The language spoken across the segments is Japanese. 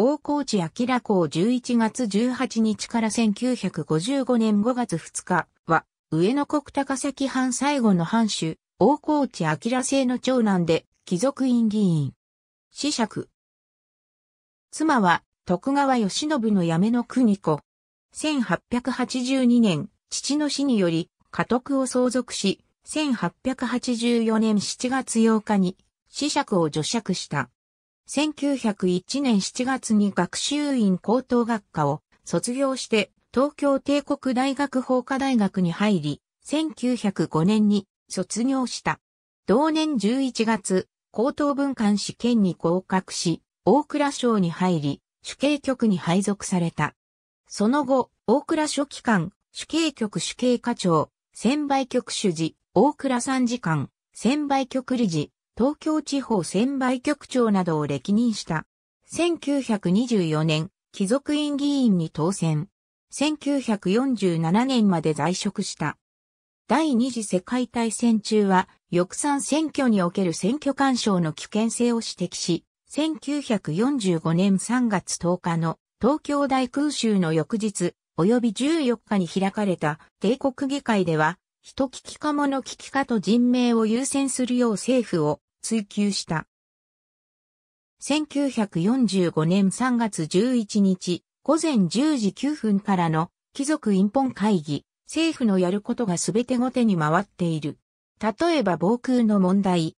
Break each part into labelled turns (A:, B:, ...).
A: 大河内明公11月18日から1955年5月2日は、上野国高崎藩最後の藩主、大河内明製の長男で、貴族院議員。子爵。妻は、徳川義信の嫁の国子。1882年、父の死により、家督を相続し、1884年7月8日に、子爵を除釈した。1901年7月に学習院高等学科を卒業して東京帝国大学法科大学に入り、1905年に卒業した。同年11月、高等文官試験に合格し、大倉省に入り、主計局に配属された。その後、大倉書記官、主計局主計課長、専売局主事、大倉参事官、専売局理事、東京地方専売局長などを歴任した。1924年、貴族院議員に当選。1947年まで在職した。第二次世界大戦中は、翼賛選挙における選挙干渉の危険性を指摘し、1945年3月10日の東京大空襲の翌日、及び14日に開かれた帝国議会では、人危機かもの危機かと人命を優先するよう政府を追求した。1945年3月11日、午前10時9分からの貴族隠本会議、政府のやることが全て後手に回っている。例えば防空の問題。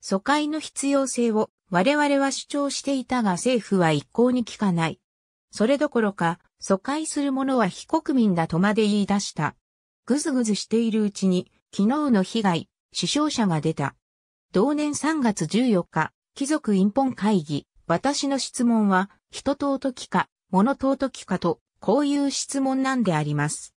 A: 疎開の必要性を我々は主張していたが政府は一向に聞かない。それどころか、疎開する者は非国民だとまで言い出した。ぐずぐずしているうちに、昨日の被害、死傷者が出た。同年3月14日、貴族隠本会議、私の質問は、人尊きか、物尊きかと、こういう質問なんであります。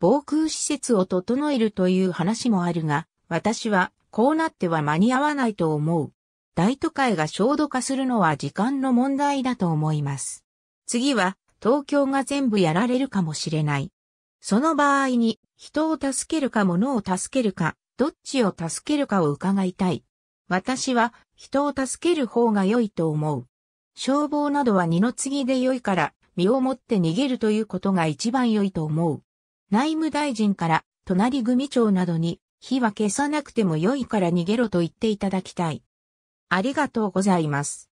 A: 防空施設を整えるという話もあるが、私は、こうなっては間に合わないと思う。大都会が焦土化するのは時間の問題だと思います。次は、東京が全部やられるかもしれない。その場合に、人を助けるか物を助けるか、どっちを助けるかを伺いたい。私は人を助ける方が良いと思う。消防などは二の次で良いから身をもって逃げるということが一番良いと思う。内務大臣から隣組長などに火は消さなくても良いから逃げろと言っていただきたい。ありがとうございます。